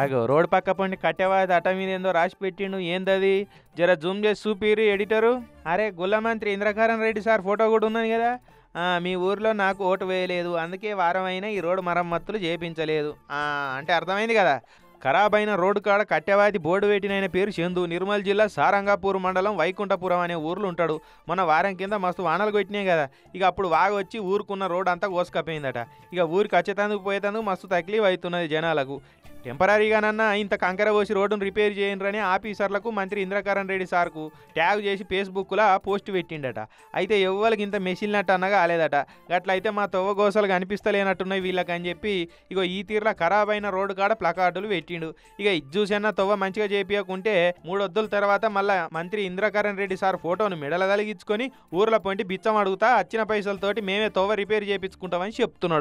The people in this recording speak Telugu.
అగో రోడ్ పక్క పండి కట్టేవాది అట మీద ఏందో రాసి పెట్టిండు ఏందది జర జూమ్ చేసి చూపిరి ఎడిటరు అరే గుల్లమంత్రి ఇంద్రకరణ్ రెడ్డి సార్ ఫోటో కూడా ఉన్నది కదా మీ ఊర్లో నాకు ఓటు వేయలేదు అందుకే వారం ఈ రోడ్డు మరమ్మతులు చేయించలేదు అంటే అర్థమైంది కదా ఖరాబ్ అయిన రోడ్డు కాడ కట్టెవాది బోర్డు పెట్టినైన పేరు చందు నిర్మల్ జిల్లా సారంగాపూర్ మండలం వైకుంఠపురం అనే ఊర్లో ఉంటాడు మన వారం కింద మస్తు వానలు కొట్టినాయి కదా ఇక అప్పుడు వాగ వచ్చి ఊరుకున్న రోడ్ అంతా కోసుకపోయిందట ఇక ఊరికి వచ్చేతందుకు పోయేతందుకు మస్తు తక్లీఫ్ అవుతున్నది జనాలకు టెంపరీగానన్నా ఇంత కంకర పోసి రోడ్డును రిపేర్ చేయండ్రని ఆఫీసర్లకు మంత్రి ఇంద్రకరణ్ రెడ్డి సార్కు ట్యాగ్ చేసి ఫేస్బుక్లో పోస్ట్ పెట్టిండట అయితే ఎవ్వరికి ఇంత మెషిల్నట్టు అన్న కాలేదట అట్లయితే మా తొవ్వ గోసలు కనిపిస్తలేనట్టున్నాయి వీళ్ళకని చెప్పి ఇగో ఈ తీరులో ఖరాబ్ అయిన రోడ్డు కాడ ప్లకార్డులు పెట్టిండు ఇక ఇది తొవ్వ మంచిగా చేపించకుంటే మూడొద్దుల తర్వాత మళ్ళా మంత్రి ఇంద్రకరణ్ రెడ్డి సార్ ఫోటోను మెడల కలిగించుకొని ఊర్లో పొంటి బిచ్చం అడుగుతా వచ్చిన పైసలతోటి మేమే తొవ్వ రిపేర్ చేయించుకుంటామని చెప్తున్నాడు